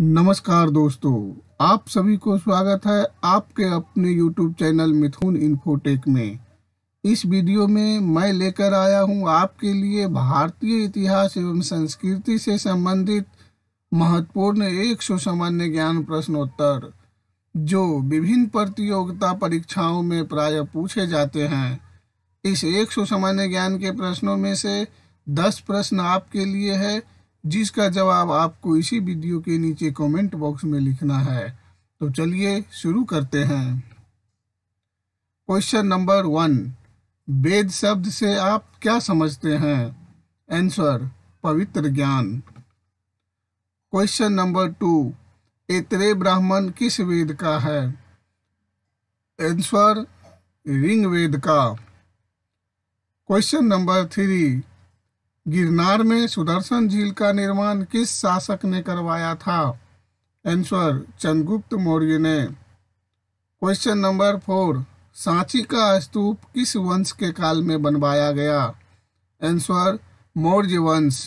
नमस्कार दोस्तों आप सभी को स्वागत है आपके अपने YouTube चैनल मिथुन इन्फोटेक में इस वीडियो में मैं लेकर आया हूं आपके लिए भारतीय इतिहास एवं संस्कृति से संबंधित महत्वपूर्ण एक सौ सामान्य ज्ञान प्रश्नोत्तर जो विभिन्न प्रतियोगिता परीक्षाओं में प्राय पूछे जाते हैं इस एक सौ सामान्य ज्ञान के प्रश्नों में से दस प्रश्न आपके लिए है जिसका जवाब आपको इसी वीडियो के नीचे कमेंट बॉक्स में लिखना है तो चलिए शुरू करते हैं क्वेश्चन नंबर वन वेद शब्द से आप क्या समझते हैं आंसर पवित्र ज्ञान क्वेश्चन नंबर टू एतरे ब्राह्मण किस वेद का है आंसर रिंग वेद का क्वेश्चन नंबर थ्री गिरनार में सुदर्शन झील का निर्माण किस शासक ने करवाया था आंसर चंद्रगुप्त मौर्य ने क्वेश्चन नंबर फोर सांची का स्तूप किस वंश के काल में बनवाया गया आंसर मौर्य वंश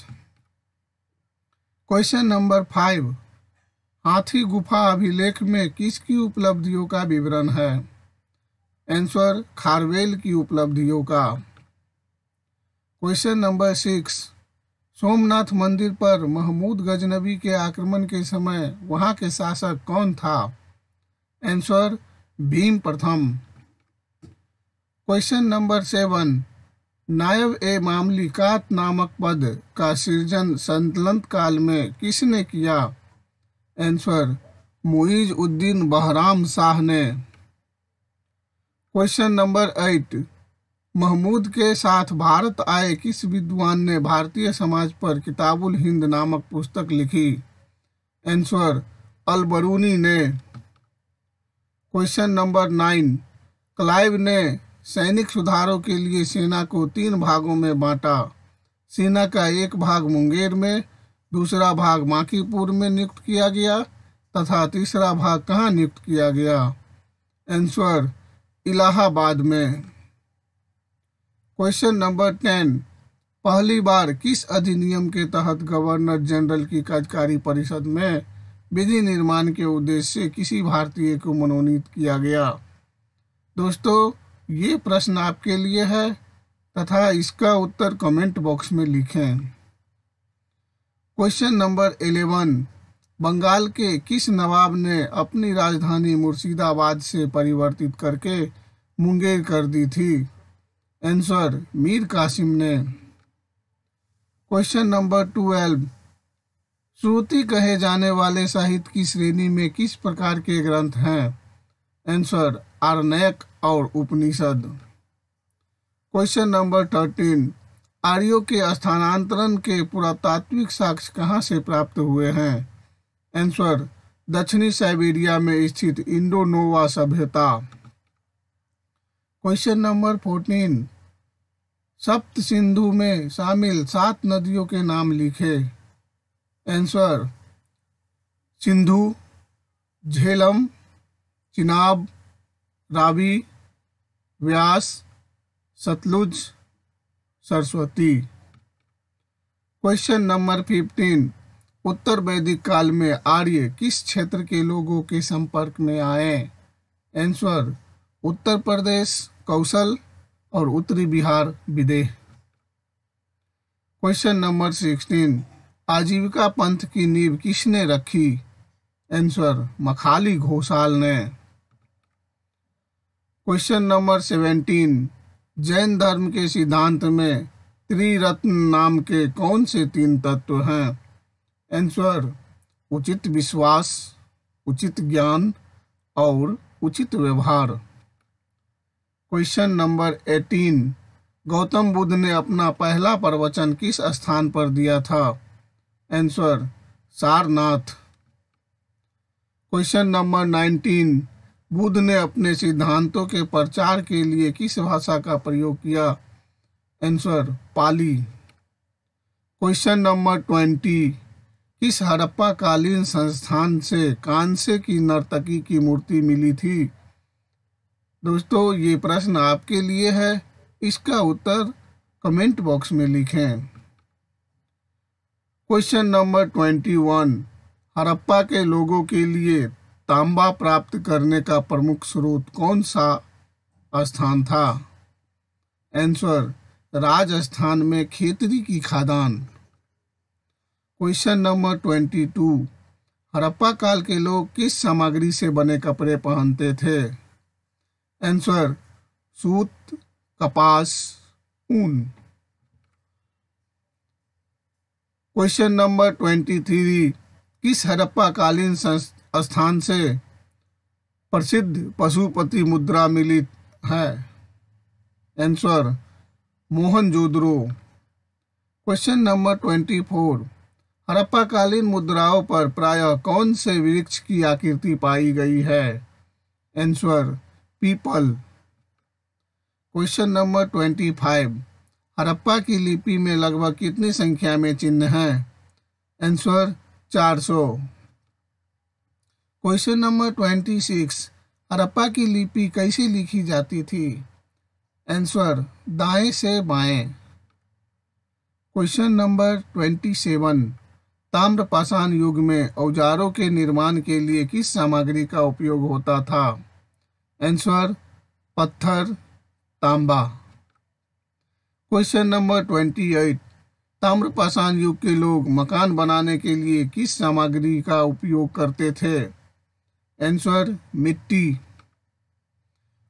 क्वेश्चन नंबर फाइव हाथी गुफा अभिलेख में किसकी उपलब्धियों का विवरण है आंसर खारवेल की उपलब्धियों का क्वेश्चन नंबर सिक्स सोमनाथ मंदिर पर महमूद गजनबी के आक्रमण के समय वहां के शासक कौन था आंसर भीम प्रथम क्वेश्चन नंबर सेवन नायब ए मामलिकात नामक पद का सृजन संतुलन काल में किसने किया आंसर मुइज उद्दीन बहराम शाह ने क्वेश्चन नंबर एट महमूद के साथ भारत आए किस विद्वान ने भारतीय समाज पर किताबुल हिंद नामक पुस्तक लिखी एंसर अलबरूनी ने क्वेश्चन नंबर नाइन क्लाइव ने सैनिक सुधारों के लिए सेना को तीन भागों में बांटा सेना का एक भाग मुंगेर में दूसरा भाग माकीपुर में नियुक्त किया गया तथा तीसरा भाग कहाँ नियुक्त किया गया एंसर इलाहाबाद में क्वेश्चन नंबर टेन पहली बार किस अधिनियम के तहत गवर्नर जनरल की कार्यकारी परिषद में विधि निर्माण के उद्देश्य से किसी भारतीय को मनोनीत किया गया दोस्तों ये प्रश्न आपके लिए है तथा इसका उत्तर कमेंट बॉक्स में लिखें क्वेश्चन नंबर एलेवन बंगाल के किस नवाब ने अपनी राजधानी मुर्शिदाबाद से परिवर्तित करके मुंगेर कर दी थी आंसर मीर कासिम ने क्वेश्चन नंबर ट्वेल्व श्रुति कहे जाने वाले साहित्य की श्रेणी में किस प्रकार के ग्रंथ हैं आंसर आर्नैक और उपनिषद क्वेश्चन नंबर थर्टीन आर्यों के स्थानांतरण के पुरातात्विक साक्ष्य कहाँ से प्राप्त हुए हैं आंसर दक्षिणी साइबेरिया में स्थित इंडोनोवा सभ्यता क्वेश्चन नंबर फोर्टीन सप्त सिंधु में शामिल सात नदियों के नाम लिखे answer Sindhu Jhelum Chenab Ravi Beas Sutlej Saraswati question number fifteen उत्तर वैदिक काल में आर्य किस क्षेत्र के लोगों के संपर्क में आए आंसर उत्तर प्रदेश कौशल और उत्तरी Bihar Videha question number sixteen Ajivika पंथ की नींव किसने रखी आंसर मखाली घोषाल ने क्वेश्चन नंबर सेवेंटीन जैन धर्म के सिद्धांत में त्रिरत्न नाम के कौन से तीन तत्व हैं आंसर उचित विश्वास उचित ज्ञान और उचित व्यवहार question number eighteen Gautam Buddha ने अपना पहला प्रवचन किस स्थान पर दिया था answer Sarnath question number nineteen Buddha ने अपने सिद्धांतों के प्रचार के लिए किस भाषा का प्रयोग किया answer Pali question number twenty किस हड़प्पा कालीन संस्थान से कांसे की नर्तकी की मूर्ति मिली थी दोस्तों ये प्रश्न आपके लिए है इसका उत्तर कमेंट बॉक्स में लिखें question number twenty one Harappa के लोगों के लिए तांबा प्राप्त करने का प्रमुख स्रोत कौन सा स्थान था आंसर राजस्थान में खेतरी की खादान question number twenty two Harappa काल के लोग किस सामग्री से बने कपड़े पहनते थे आंसर सूत कपास ऊन क्वेश्चन नंबर ट्वेंटी थ्री किस हड़प्पा कालीन स्थान से प्रसिद्ध पशुपति मुद्रा मिली है आंसर जोद्रो क्वेश्चन नंबर ट्वेंटी फोर हड़प्पाकालीन मुद्राओं पर प्रायः कौन से वृक्ष की आकृति पाई गई है आंसर पीपल question number twenty five Harappa की लिपि में लगभग कितनी संख्या में चिन्ह हैं आंसर चार सौ question number twenty six Harappa की लिपि कैसे लिखी जाती थी आंसर दाएं से बाएं क्वेश्चन नंबर ट्वेंटी सेवन ताम्रपाषाण युग में औजारों के निर्माण के लिए किस सामग्री का उपयोग होता था आंसर पत्थर तांबा क्वेश्चन नंबर ट्वेंटी एट ताम्रपाषाण युग के लोग मकान बनाने के लिए किस सामग्री का उपयोग करते थे आंसर मिट्टी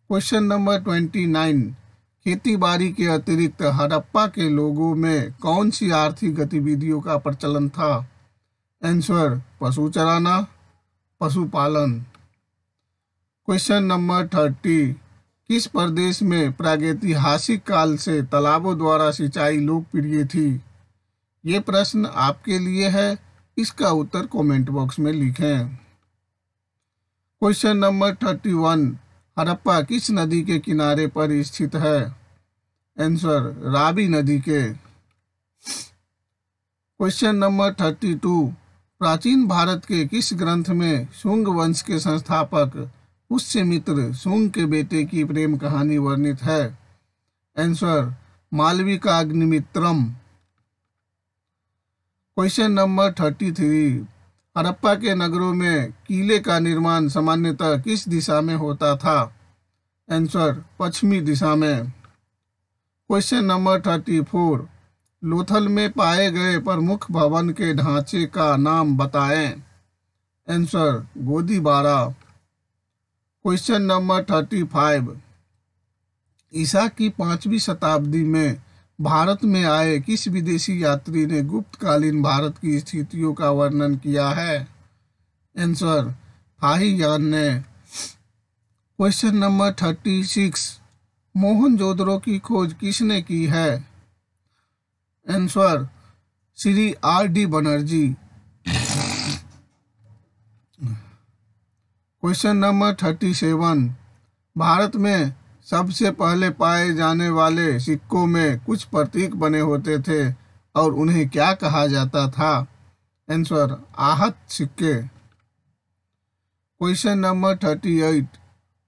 क्वेश्चन नंबर ट्वेंटी नाइन खेती बाड़ी के अतिरिक्त हड़प्पा के लोगों में कौन सी आर्थिक गतिविधियों का प्रचलन था आंसर पशु चराना पशुपालन क्वेश्चन नंबर थर्टी किस प्रदेश में प्रागैतिहासिक काल से तालाबों द्वारा सिंचाई लोकप्रिय थी ये प्रश्न आपके लिए है इसका उत्तर कमेंट बॉक्स में लिखें question number thirty one Harappa किस नदी के किनारे पर स्थित है आंसर रावी नदी के क्वेश्चन नंबर थर्टी टू प्राचीन भारत के किस ग्रंथ में शुंग वंश के संस्थापक उससे मित्र सोंग के बेटे की प्रेम कहानी वर्णित है answer Malavikagnimitram question number thirty three Harappa के नगरों में किले का निर्माण सामान्यतः किस दिशा में होता था आंसर पश्चिमी दिशा में question number thirty four Lothal में पाए गए प्रमुख भवन के ढांचे का नाम बताएं आंसर बारा question number thirty five Isa की पांचवी शताब्दी में भारत में आए किस विदेशी यात्री ने गुप्तकालीन भारत की स्थितियों का वर्णन किया है आंसर यान ने question number thirty six Mohenjodaro की खोज किसने की है answer Shri R D Banerjee question number thirty seven Bharat में सबसे पहले पाए जाने वाले सिक्कों में कुछ प्रतीक बने होते थे और उन्हें क्या कहा जाता था आंसर आहत सिक्के क्वेश्चन नंबर थर्टी एट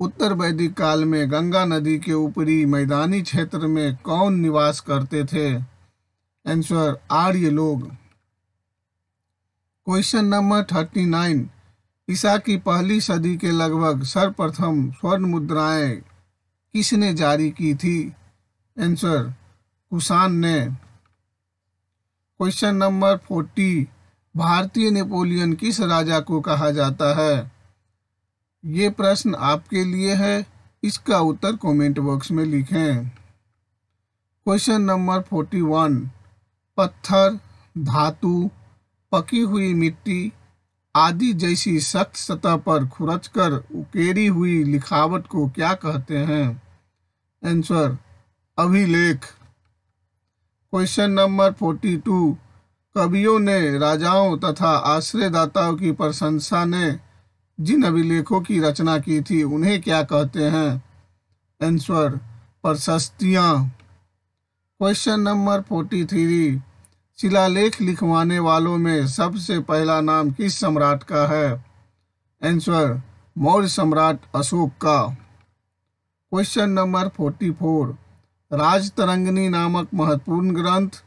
उत्तर वैदिक काल में गंगा नदी के ऊपरी मैदानी क्षेत्र में कौन निवास करते थे आंसर आर्य लोग question number thirty nine Isa की पहली सदी के लगभग सर्वप्रथम स्वर्ण मुद्राएं किसने जारी की थी आंसर कुसान ने क्वेश्चन नंबर फोर्टी भारतीय नेपोलियन किस राजा को कहा जाता है ये प्रश्न आपके लिए है इसका उत्तर कमेंट बॉक्स में लिखें क्वेश्चन नंबर फोर्टी वन पत्थर धातु पकी हुई मिट्टी आदि जैसी सख्त सतह पर खुरच कर उकेरी हुई लिखावट को क्या कहते हैं आंसर अभिलेख क्वेश्चन नंबर फोर्टी टू कवियों ने राजाओं तथा आश्रयदाताओं की प्रशंसा ने जिन अभिलेखों की रचना की थी उन्हें क्या कहते हैं आंसर प्रशस्तियाँ क्वेश्चन नंबर फोर्टी थ्री शिलालेख लिखवाने वालों में सबसे पहला नाम किस सम्राट का है आंसर मौर्य सम्राट अशोक का question number forty four Rajatarangini नामक महत्वपूर्ण ग्रंथ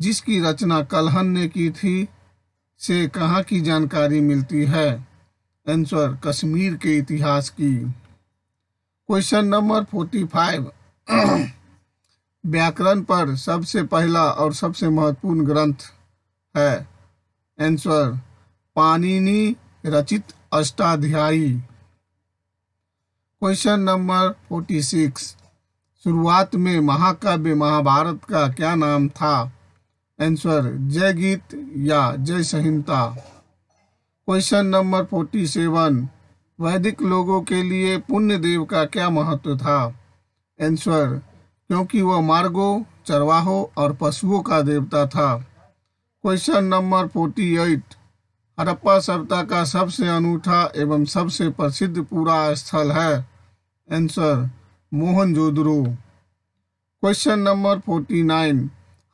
जिसकी रचना कलहन ने की थी से कहाँ की जानकारी मिलती है आंसर कश्मीर के इतिहास की क्वेश्चन नंबर फोर्टी फाइव व्याकरण पर सबसे पहला और सबसे महत्वपूर्ण ग्रंथ है एंसर पाणिनि रचित Ashtadhyayi question number forty six शुरुआत में महाकाव्य महाभारत का क्या नाम था आंसर जय गीत या Jay Samhita question number forty seven वैदिक लोगों के लिए पुण्य देव का क्या महत्व था आंसर क्योंकि वह मार्गों चरवाहों और पशुओं का देवता था question number forty eight Harappa सभ्यता का सबसे अनूठा एवं सबसे प्रसिद्ध पूरा स्थल है answer Mohenjodaro question number forty nine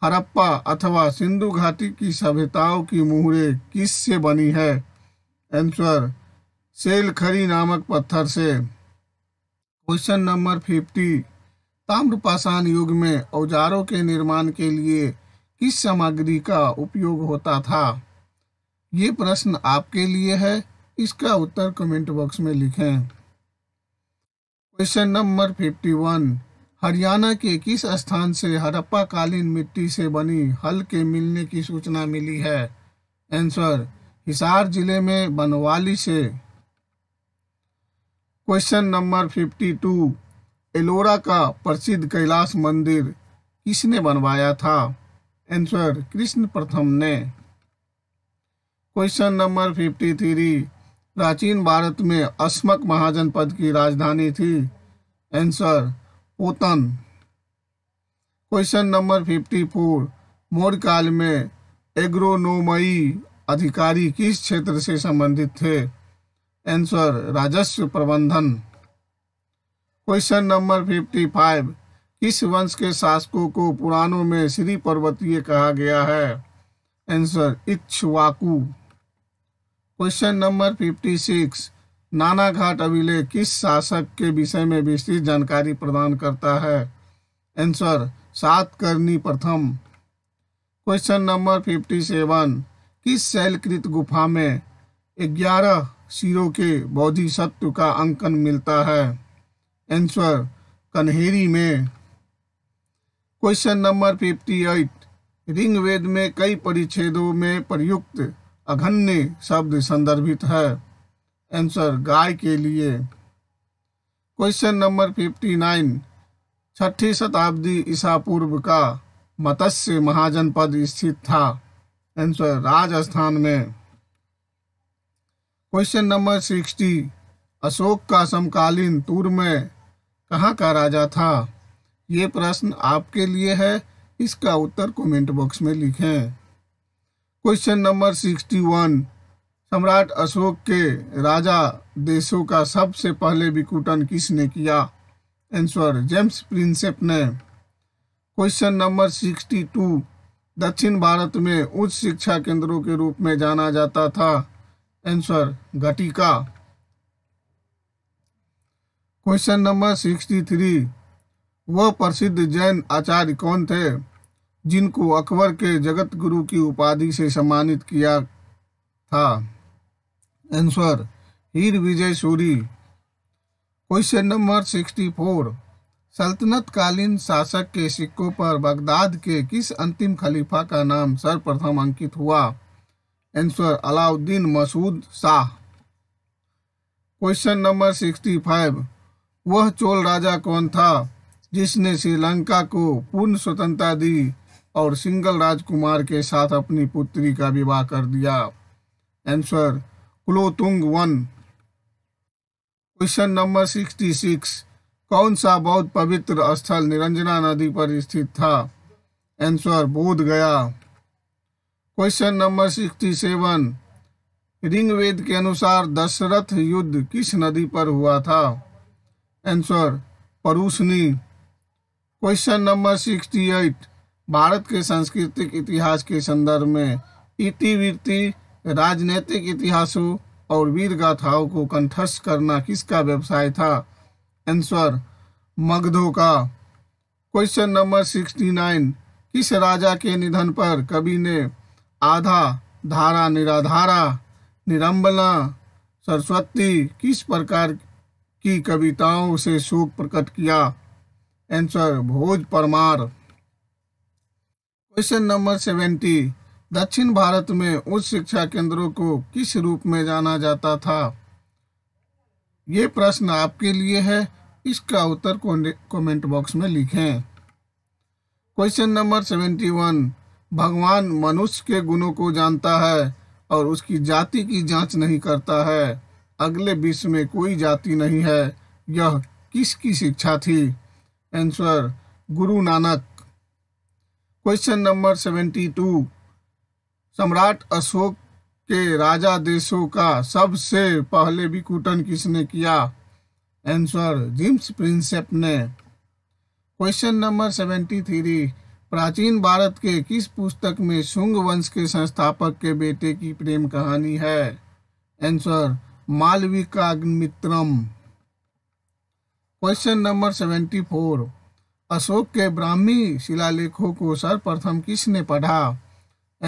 Harappa अथवा सिंधु घाटी की सभ्यताओं की मुहरें किस से बनी है आंसर सेलखरी नामक पत्थर से क्वेश्चन नंबर फिफ्टी ताम्रपाषाण युग में औजारों के निर्माण के लिए किस सामग्री का उपयोग होता था ये प्रश्न आपके लिए है इसका उत्तर कमेंट बॉक्स में लिखें question number fifty one Haryana के किस स्थान से हड़प्पा कालीन मिट्टी से बनी हल के मिलने की सूचना मिली है आंसर हिसार जिले में बनवाली से question number fifty two Ellora का प्रसिद्ध कैलाश मंदिर किसने बनवाया था आंसर कृष्ण प्रथम ने क्वेश्चन नंबर फिफ्टी थ्री प्राचीन भारत में अस्मक महाजनपद की राजधानी थी answer Potan question number fifty four Maurya काल में एग्रोनोमई अधिकारी किस क्षेत्र से संबंधित थे आंसर राजस्व प्रबंधन क्वेश्चन नंबर फिफ्टी फाइव किस वंश के शासकों को पुराणों में श्री पर्वतीय कहा गया है answer Ikshvaku question number fifty six Naneghat अभिलेख किस शासक के विषय में विस्तृत जानकारी प्रदान करता है आंसर सात करनी प्रथम क्वेश्चन नंबर फिफ्टी सेवन किस शैलकृत गुफा में ग्यारह सिरों के सत्व का अंकन मिलता है आंसर कन्हेरी में question number fifty Rigveda में कई परिच्छेदों में प्रयुक्त अघन्य शब्द संदर्भित है आंसर गाय के लिए क्वेश्चन नंबर फिफ्टी नाइन छठी शताब्दी ईसा पूर्व का मत्स्य महाजनपद स्थित था आंसर राजस्थान में क्वेश्चन नंबर सिक्सटी अशोक का समकालीन तूर में कहाँ का राजा था ये प्रश्न आपके लिए है इसका उत्तर कमेंट बॉक्स में लिखें क्वेश्चन नंबर सिक्सटी वन सम्राट अशोक के राजा देशों का सबसे पहले विकुटन किसने किया आंसर जेम्स प्रिंसेप ने क्वेश्चन नंबर सिक्सटी टू दक्षिण भारत में उच्च शिक्षा केंद्रों के रूप में जाना जाता था आंसर घटिका क्वेश्चन नंबर सिक्सटी थ्री वह प्रसिद्ध जैन आचार्य कौन थे जिनको अकबर के जगत गुरु की उपाधि से सम्मानित किया था answer Hir Vijay Suri question number sixty four सल्तनतकालीन शासक के सिक्कों पर बगदाद के किस अंतिम खलीफा का नाम सर्वप्रथम अंकित हुआ answer Alauddin Masud Shah question number sixty five वह चोल राजा कौन था जिसने श्रीलंका को पूर्ण स्वतंत्रता दी और सिंगल राजकुमार के साथ अपनी पुत्री का विवाह कर दिया answer Kulottunga one question number sixty six कौन सा बौद्ध पवित्र स्थल निरंजना नदी पर स्थित था answer Bodh Gaya question number sixty seven Rigveda के अनुसार दशरथ युद्ध किस नदी पर हुआ था answer Parushni question number sixty eight Bharat के सांस्कृतिक इतिहास के संदर्भ में इतिवृत्ति राजनीतिक इतिहासों और वीर गाथाओं को कंठस्थ करना किसका व्यवसाय था आंसर मगधों का क्वेश्चन नंबर सिक्सटी नाइन किस राजा के निधन पर कवि ने आधा धारा निराधारा निरंबला सरस्वती किस प्रकार की कविताओं से शोक प्रकट किया answer Bhoj Paramar question number seventy दक्षिण भारत में उच्च शिक्षा केंद्रों को किस रूप में जाना जाता था ये प्रश्न आपके लिए है इसका उत्तर कमेंट बॉक्स में लिखें क्वेश्चन नंबर सेवेंटी वन भगवान मनुष्य के गुणों को जानता है और उसकी जाति की जांच नहीं करता है अगले विश्व में कोई जाति नहीं है यह किसकी शिक्षा थी answer Guru Nanak question number seventy two सम्राट अशोक के राजा देशों का सबसे पहले विकुटन किसने किया आंसर जिम्स प्रिंसेप ने क्वेश्चन नंबर सेवेंटी थ्री प्राचीन भारत के किस पुस्तक में शुंग वंश के संस्थापक के बेटे की प्रेम कहानी है answer Malavika Agnimitram question number seventy four Ashoka के ब्राह्मी शिलालेखों को सर्वप्रथम किसने पढ़ा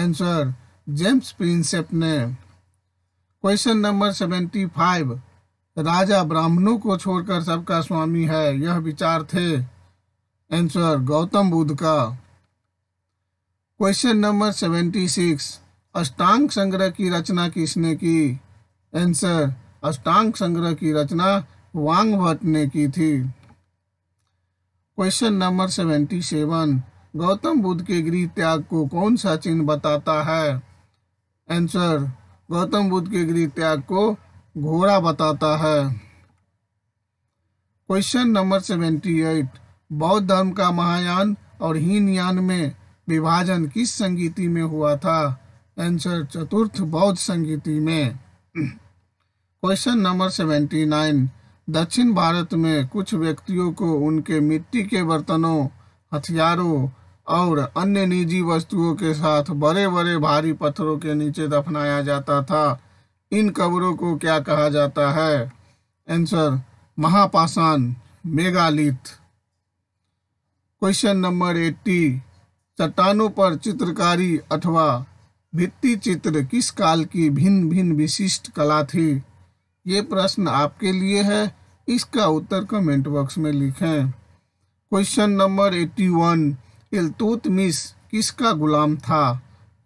आंसर जेम्स प्रिंसेप ने क्वेश्चन नंबर सेवेंटी फाइव राजा ब्राह्मणों को छोड़कर सबका स्वामी है यह विचार थे आंसर गौतम बुद्ध का क्वेश्चन नंबर सेवेंटी सिक्स अष्टांग संग्रह की रचना किसने की एंसर अष्टांग संग्रह की रचना वांग भट्ट ने की थी question number seventy seven Gautam Buddha के गृह त्याग को कौन सा चिन्ह बताता है आंसर गौतम बुद्ध के गृह त्याग को घोड़ा बताता है क्वेश्चन नंबर सेवेंटी एट बौद्ध धर्म का महायान और हीनयान में विभाजन किस संगीति में हुआ था आंसर चतुर्थ बौद्ध संगीति में क्वेश्चन नंबर सेवेंटी नाइन दक्षिण भारत में कुछ व्यक्तियों को उनके मिट्टी के बर्तनों हथियारों और अन्य निजी वस्तुओं के साथ बड़े बड़े भारी पत्थरों के नीचे दफनाया जाता था इन कब्रों को क्या कहा जाता है आंसर महापाषाण मेगालिथ क्वेश्चन नंबर एट्टी चट्टानों पर चित्रकारी अथवा भित्ति चित्र किस काल की भिन्न भिन्न विशिष्ट कला थी ये प्रश्न आपके लिए है इसका उत्तर कमेंट बॉक्स में लिखें question number eighty one Iltutmish किसका गुलाम था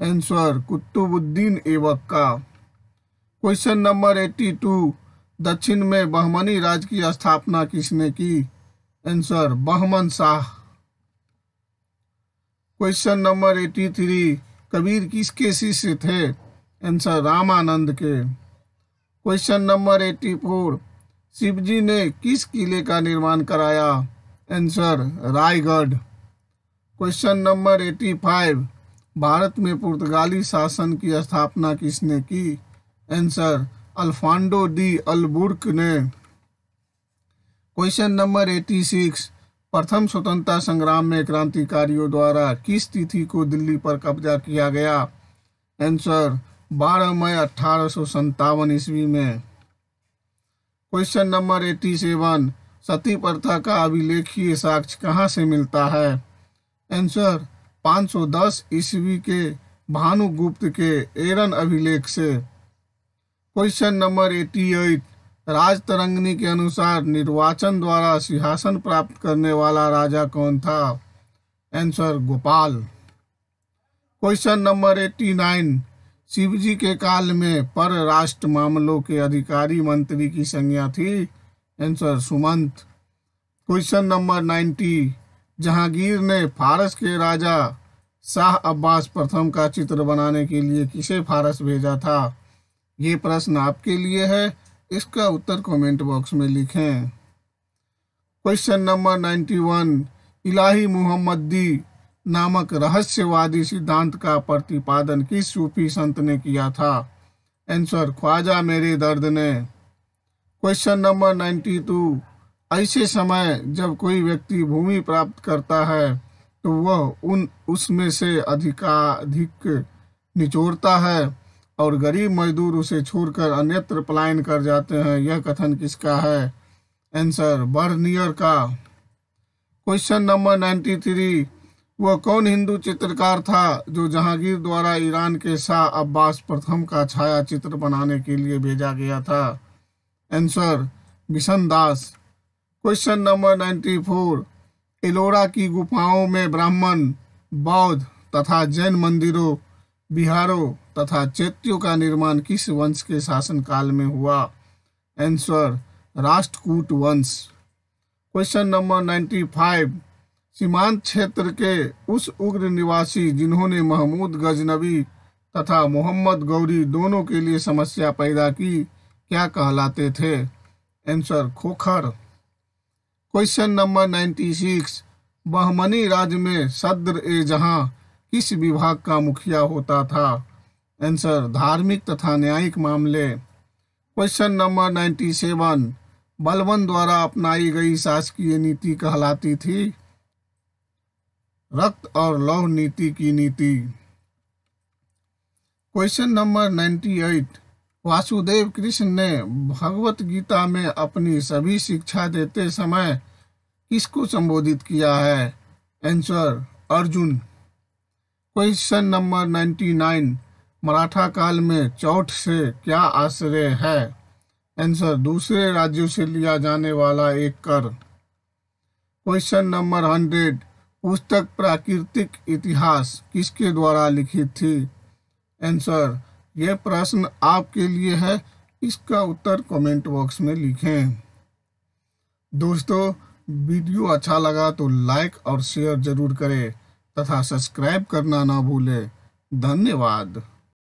आंसर कुतुबुद्दीन एवक का क्वेश्चन नंबर एट्टी टू दक्षिण में बहमनी राज की स्थापना किसने की answer Bahman Shah question number eighty three Kabir किसके शिष्य थे आंसर रामानंद के question number eighty four Shivaji ने किस किले का निर्माण कराया answer Raigad question number eighty five Bharat में पुर्तगाली शासन की स्थापना किसने की आंसर अल्फांडो डी अलबुर्क ने क्वेश्चन नंबर एट्टी सिक्स प्रथम स्वतंत्रता संग्राम में क्रांतिकारियों द्वारा किस तिथि को दिल्ली पर कब्जा किया गया आंसर बारह मई अठारह सौ ईस्वी में क्वेश्चन नंबर सेवन सती प्रथा का अभिलेखीय साक्ष्य कहाँ से मिलता है आंसर 510 ईस्वी के भानुगुप्त के एरन अभिलेख से क्वेश्चन नंबर राज राजतरंगनी के अनुसार निर्वाचन द्वारा सिंहासन प्राप्त करने वाला राजा कौन था answer Gopal question number eighty nine Shivaji के काल में पर राष्ट्र मामलों के अधिकारी मंत्री की संज्ञा थी answer Sumant question number ninety Jahangir ने फारस के राजा शाह अब्बास प्रथम का चित्र बनाने के लिए किसे फारस भेजा था ये प्रश्न आपके लिए है इसका उत्तर कमेंट बॉक्स में लिखें क्वेश्चन नंबर नाइन्टी वन इलाही मुहम्मदी नामक रहस्यवादी सिद्धांत का प्रतिपादन किस सूफी संत ने किया था आंसर ख्वाजा मेरे दर्द ने क्वेश्चन नंबर नाइन्टी टू ऐसे समय जब कोई व्यक्ति भूमि प्राप्त करता है तो वह उन उसमें से अधिकाधिक निचोड़ता है और गरीब मजदूर उसे छोड़कर अन्यत्र पलायन कर जाते हैं यह कथन किसका है आंसर बर्नियर का क्वेश्चन नंबर नाइन्टी थ्री वह कौन हिंदू चित्रकार था जो जहांगीर द्वारा ईरान के शाह अब्बास प्रथम का छाया चित्र बनाने के लिए भेजा गया था answer Bishan Das question number ninety four Ellora की गुफाओं में ब्राह्मण बौद्ध तथा जैन मंदिरों बिहारों तथा चैत्यों का निर्माण किस वंश के शासनकाल में हुआ आंसर राष्ट्रकूट वंश क्वेश्चन नंबर नाइन्टी फाइव सीमांत क्षेत्र के उस उग्र निवासी जिन्होंने महमूद गजनबी तथा मोहम्मद गौरी दोनों के लिए समस्या पैदा की क्या कहलाते थे answer Khokhar question number ninety six Bahmani राज्य में सद्र ए जहां किस विभाग का मुखिया होता था आंसर धार्मिक तथा न्यायिक मामले क्वेश्चन नंबर नाइन्टी सेवन बलवन द्वारा अपनाई गई शासकीय नीति कहलाती थी रक्त और लौह नीति की नीति क्वेश्चन नंबर 98 वासुदेव कृष्ण ने भगवत गीता में अपनी सभी शिक्षा देते समय किसको संबोधित किया है answer Arjun question number 99 Maratha काल में चौठ से क्या आश्रय है आंसर दूसरे राज्यों से लिया जाने वाला एक कर क्वेश्चन नंबर हंड्रेड पुस्तक प्राकृतिक इतिहास किसके द्वारा लिखी थी आंसर यह प्रश्न आपके लिए है इसका उत्तर कमेंट बॉक्स में लिखें दोस्तों वीडियो अच्छा लगा तो लाइक और शेयर जरूर करें तथा सब्सक्राइब करना ना भूलें धन्यवाद